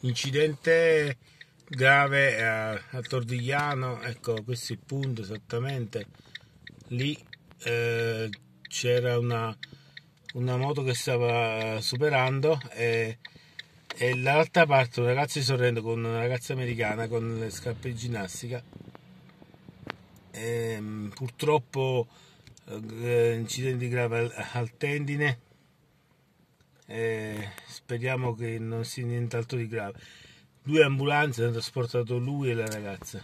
incidente grave a, eh, a Tordigliano, ecco questo è il punto esattamente, lì eh, c'era una, una, moto che stava superando e, e dall'altra parte un ragazzo di Sorrento con una ragazza americana con le scarpe di ginnastica, e, ehm, purtroppo eh, incidenti gravi al, al tendine. Eh, speriamo che non sia nient'altro di grave. Due ambulanze hanno trasportato lui e la ragazza.